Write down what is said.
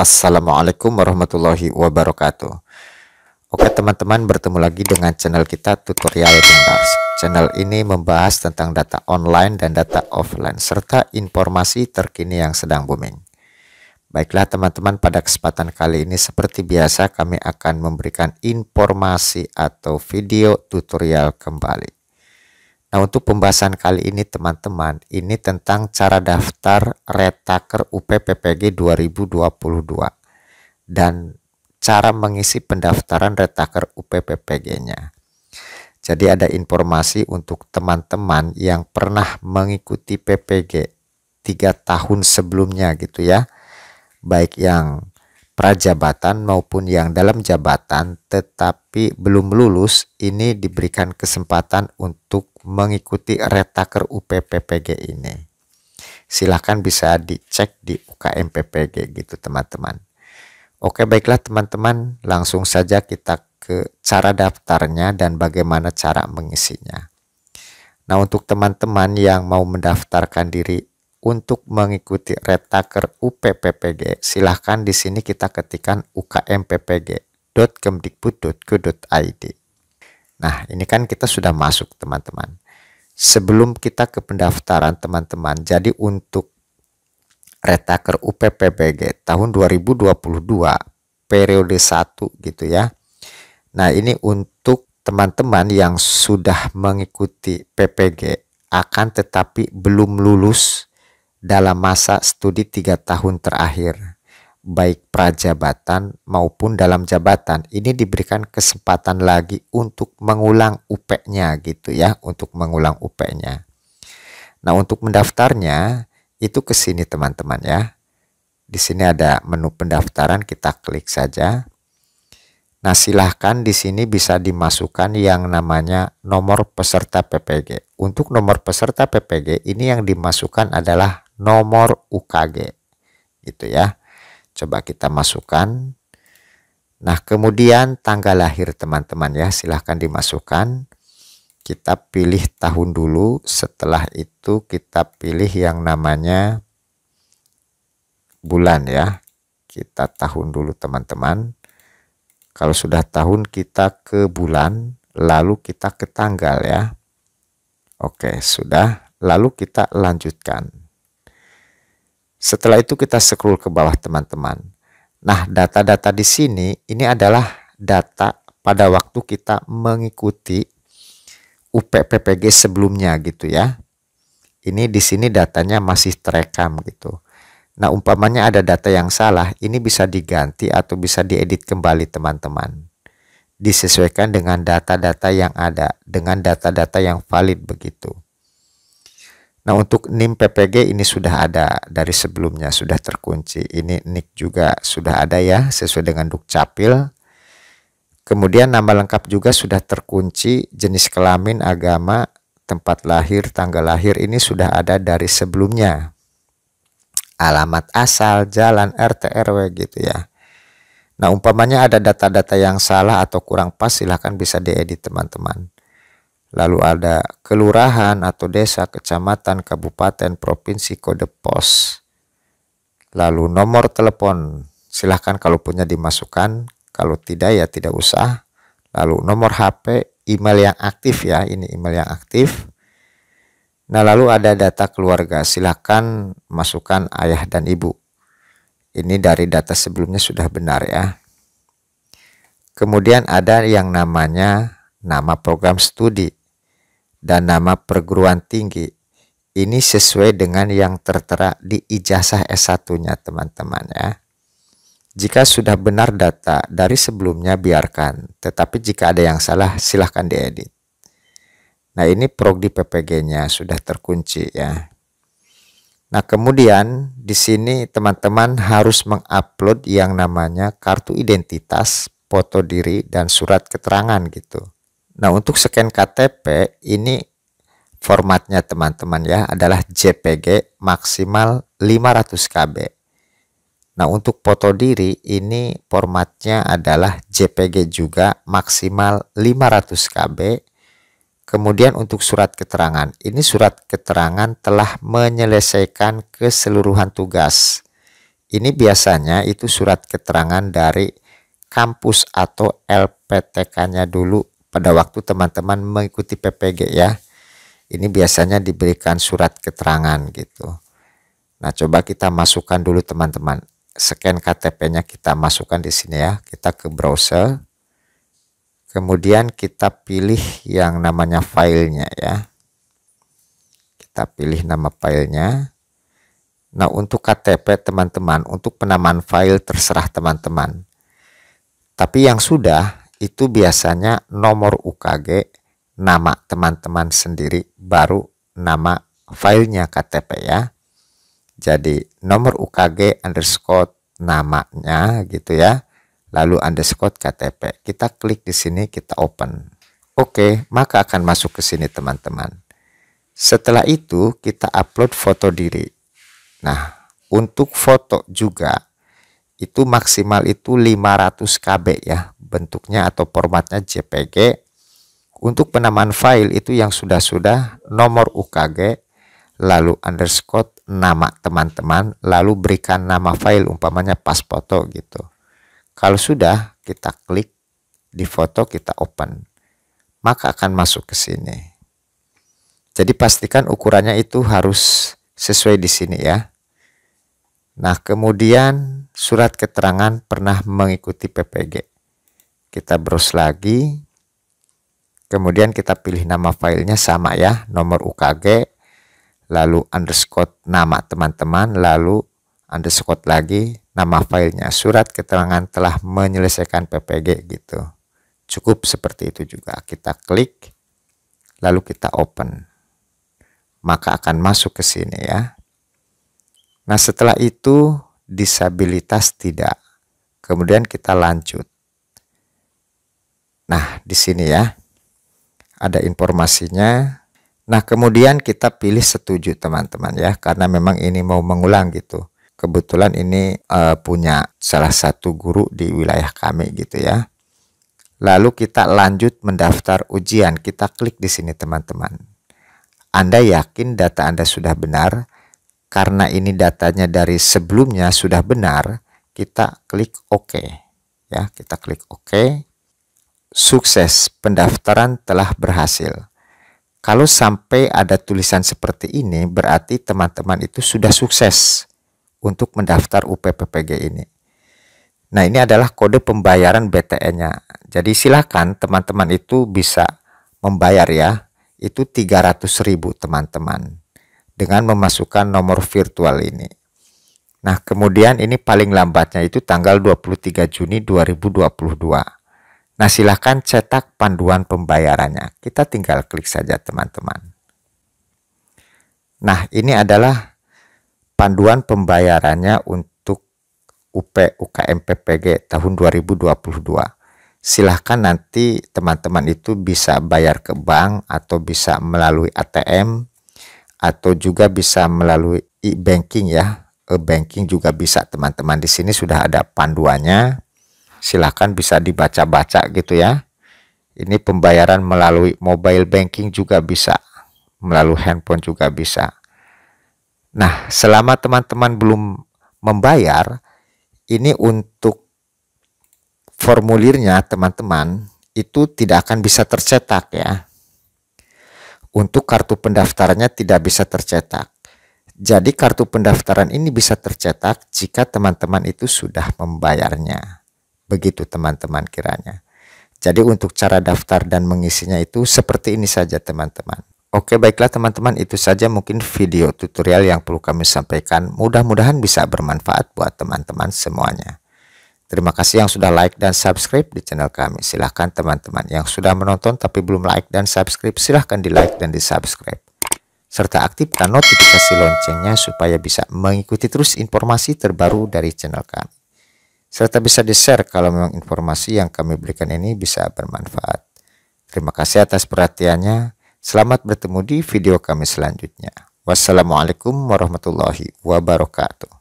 Assalamualaikum warahmatullahi wabarakatuh Oke teman-teman bertemu lagi dengan channel kita tutorial Bendars Channel ini membahas tentang data online dan data offline Serta informasi terkini yang sedang booming Baiklah teman-teman pada kesempatan kali ini seperti biasa kami akan memberikan informasi atau video tutorial kembali Nah untuk pembahasan kali ini teman-teman ini tentang cara daftar retaker UPPPG 2022 dan cara mengisi pendaftaran retaker UPPPG-nya. Jadi ada informasi untuk teman-teman yang pernah mengikuti PPG tiga tahun sebelumnya gitu ya. Baik yang prajabatan maupun yang dalam jabatan tetapi belum lulus ini diberikan kesempatan untuk mengikuti retaker UPPPG ini. Silahkan bisa dicek di UKMPPG gitu teman-teman. Oke baiklah teman-teman langsung saja kita ke cara daftarnya dan bagaimana cara mengisinya. Nah untuk teman-teman yang mau mendaftarkan diri untuk mengikuti retaker UPPPG, silahkan di sini kita ketikkan ukmppg.kemdikbud.go.id. Nah, ini kan kita sudah masuk, teman-teman. Sebelum kita ke pendaftaran, teman-teman, jadi untuk retaker UPPPG tahun 2022, periode 1 gitu ya. Nah, ini untuk teman-teman yang sudah mengikuti PPG akan tetapi belum lulus dalam masa studi tiga tahun terakhir, baik prajabatan maupun dalam jabatan. Ini diberikan kesempatan lagi untuk mengulang UP-nya gitu ya, untuk mengulang UP-nya. Nah, untuk mendaftarnya itu ke sini teman-teman ya. Di sini ada menu pendaftaran, kita klik saja. Nah, silahkan di sini bisa dimasukkan yang namanya nomor peserta PPG. Untuk nomor peserta PPG ini yang dimasukkan adalah nomor UKG gitu ya coba kita masukkan nah kemudian tanggal lahir teman-teman ya silahkan dimasukkan kita pilih tahun dulu setelah itu kita pilih yang namanya bulan ya kita tahun dulu teman-teman kalau sudah tahun kita ke bulan lalu kita ke tanggal ya Oke, sudah. Lalu kita lanjutkan. Setelah itu kita scroll ke bawah teman-teman. Nah data-data di sini ini adalah data pada waktu kita mengikuti UPPPG sebelumnya gitu ya. Ini di sini datanya masih terekam gitu. Nah umpamanya ada data yang salah ini bisa diganti atau bisa diedit kembali teman-teman. Disesuaikan dengan data-data yang ada dengan data-data yang valid begitu. Nah untuk NIM PPG ini sudah ada dari sebelumnya sudah terkunci. Ini NIK juga sudah ada ya sesuai dengan Dukcapil. Kemudian nama lengkap juga sudah terkunci, jenis kelamin, agama, tempat lahir, tanggal lahir ini sudah ada dari sebelumnya. Alamat asal, jalan, RT, RW gitu ya. Nah umpamanya ada data-data yang salah atau kurang pas silahkan bisa diedit teman-teman lalu ada kelurahan atau desa, kecamatan, kabupaten, provinsi, kode pos. Lalu nomor telepon, silahkan kalau punya dimasukkan, kalau tidak ya tidak usah. Lalu nomor HP, email yang aktif ya, ini email yang aktif. Nah lalu ada data keluarga, silahkan masukkan ayah dan ibu. Ini dari data sebelumnya sudah benar ya. Kemudian ada yang namanya nama program studi dan nama perguruan tinggi ini sesuai dengan yang tertera di ijazah S1-nya teman-teman ya. Jika sudah benar data dari sebelumnya biarkan, tetapi jika ada yang salah silahkan diedit. Nah ini prodi PPG-nya sudah terkunci ya. Nah kemudian di sini teman-teman harus mengupload yang namanya kartu identitas, foto diri, dan surat keterangan gitu. Nah, untuk scan KTP ini formatnya teman-teman ya adalah JPG maksimal 500 KB. Nah, untuk foto diri ini formatnya adalah JPG juga maksimal 500 KB. Kemudian untuk surat keterangan, ini surat keterangan telah menyelesaikan keseluruhan tugas. Ini biasanya itu surat keterangan dari kampus atau LPTK-nya dulu pada waktu teman-teman mengikuti PPG ya. Ini biasanya diberikan surat keterangan gitu. Nah, coba kita masukkan dulu teman-teman. Scan KTP-nya kita masukkan di sini ya. Kita ke browser. Kemudian kita pilih yang namanya filenya ya. Kita pilih nama filenya. Nah, untuk KTP teman-teman, untuk penamaan file terserah teman-teman. Tapi yang sudah itu biasanya nomor UKG, nama teman-teman sendiri, baru nama filenya KTP ya. Jadi nomor UKG underscore namanya gitu ya. Lalu underscore KTP. Kita klik di sini, kita open. Oke, maka akan masuk ke sini teman-teman. Setelah itu kita upload foto diri. Nah, untuk foto juga itu maksimal itu 500 KB ya bentuknya atau formatnya JPG. Untuk penamaan file itu yang sudah-sudah nomor UKG lalu underscore nama teman-teman lalu berikan nama file umpamanya pas foto gitu. Kalau sudah kita klik di foto kita open maka akan masuk ke sini. Jadi pastikan ukurannya itu harus sesuai di sini ya. Nah, kemudian surat keterangan pernah mengikuti PPG kita browse lagi kemudian kita pilih nama filenya sama ya nomor UKG lalu underscore nama teman-teman lalu underscore lagi nama filenya surat keterangan telah menyelesaikan PPG gitu cukup seperti itu juga kita klik lalu kita open maka akan masuk ke sini ya nah setelah itu disabilitas tidak kemudian kita lanjut Nah, di sini ya. Ada informasinya. Nah, kemudian kita pilih setuju teman-teman ya karena memang ini mau mengulang gitu. Kebetulan ini uh, punya salah satu guru di wilayah kami gitu ya. Lalu kita lanjut mendaftar ujian. Kita klik di sini teman-teman. Anda yakin data Anda sudah benar? Karena ini datanya dari sebelumnya sudah benar, kita klik OK. Ya, kita klik OK. Sukses, pendaftaran telah berhasil. Kalau sampai ada tulisan seperti ini, berarti teman-teman itu sudah sukses untuk mendaftar UPPPG ini. Nah, ini adalah kode pembayaran BTN-nya. Jadi silakan teman-teman itu bisa membayar ya. Itu 300.000 teman-teman dengan memasukkan nomor virtual ini. Nah, kemudian ini paling lambatnya itu tanggal 23 Juni 2022 Nah, silahkan cetak panduan pembayarannya. Kita tinggal klik saja, teman-teman. Nah, ini adalah panduan pembayarannya untuk UP UKM PPG tahun 2022. Silahkan nanti teman-teman itu bisa bayar ke bank atau bisa melalui ATM atau juga bisa melalui e-banking ya. E-banking juga bisa teman-teman. Di sini sudah ada panduannya silahkan bisa dibaca-baca gitu ya. Ini pembayaran melalui mobile banking juga bisa, melalui handphone juga bisa. Nah, selama teman-teman belum membayar, ini untuk formulirnya teman-teman itu tidak akan bisa tercetak ya. Untuk kartu pendaftarannya tidak bisa tercetak. Jadi kartu pendaftaran ini bisa tercetak jika teman-teman itu sudah membayarnya. Begitu teman-teman kiranya. Jadi untuk cara daftar dan mengisinya itu seperti ini saja teman-teman. Oke baiklah teman-teman itu saja mungkin video tutorial yang perlu kami sampaikan. Mudah-mudahan bisa bermanfaat buat teman-teman semuanya. Terima kasih yang sudah like dan subscribe di channel kami. Silahkan teman-teman yang sudah menonton tapi belum like dan subscribe silahkan di like dan di subscribe. Serta aktifkan notifikasi loncengnya supaya bisa mengikuti terus informasi terbaru dari channel kami serta bisa di-share kalau memang informasi yang kami berikan ini bisa bermanfaat. Terima kasih atas perhatiannya. Selamat bertemu di video kami selanjutnya. Wassalamualaikum warahmatullahi wabarakatuh.